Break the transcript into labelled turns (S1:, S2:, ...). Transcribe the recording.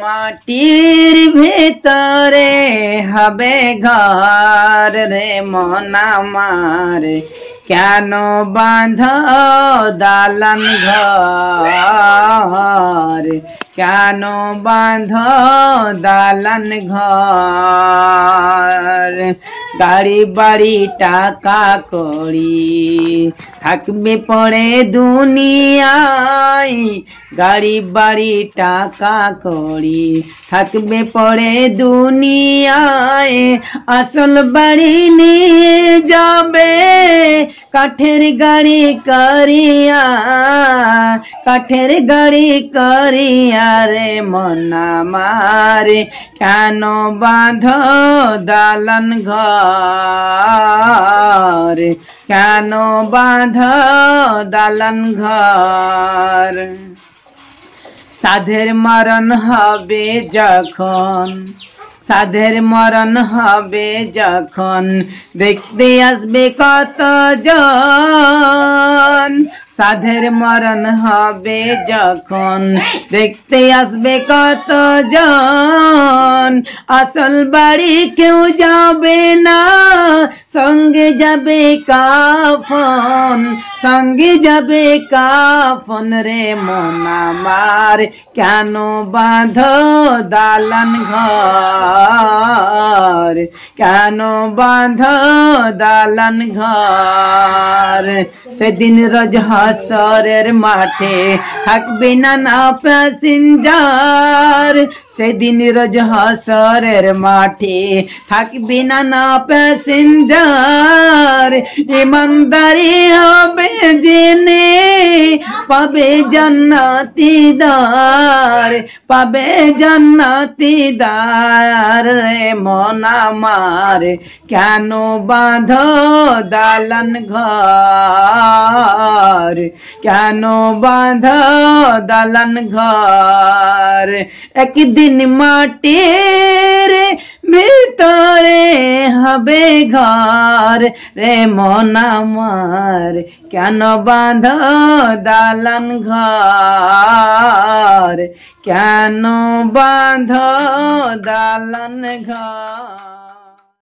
S1: মাটির ভিতরে হবে ঘর রে মনামার কেন বাঁধ দালান ঘর কেন বাঁধ দালান ঘর গাড়ি বাড়ি টাকা করি থাকবে পরে দুনিয়ায় গাড়ি বাড়ি টাকা করি থাকবে পরে দুনিয়ায় আসল বাড়ি নিয়ে যাবে কাঠের গাড়ি করিয়া কাঠের গাড়ি করিয়ারে মনা মারে কেন বাঁধ দালান ঘর কেন বাঁধ দালান ঘর সাধের মরণ হবে যখন সাধের মরণ হবে যখন দেখতে আসবে কত জন সাধের মরণ হবে যখন দেখতে আসবে কত জন আসল বাড়ি কেউ যাবে না संग जब फोन संग जब काफन रे मोना मार क्यानो बांधो दालन घर क्यानो बांधो दालन घर से दिन रज हसरेर माठे हक बिना ना पैसिंजार से दिन रज हसरेर माठे हक बिना ना पैसेंजर যার ইমানদারি হবে জেনে পাবে জান্নাতি দার পাবে জান্নাতি দার রে মন আমার কেন বাঁধ দালান ঘর কেন বাঁধ দালান ঘর একদিন মাটির ভিতরে হবে ঘর রে মন আমার কেন বাঁধ দালান ঘর কেন বাঁধ দালান ঘর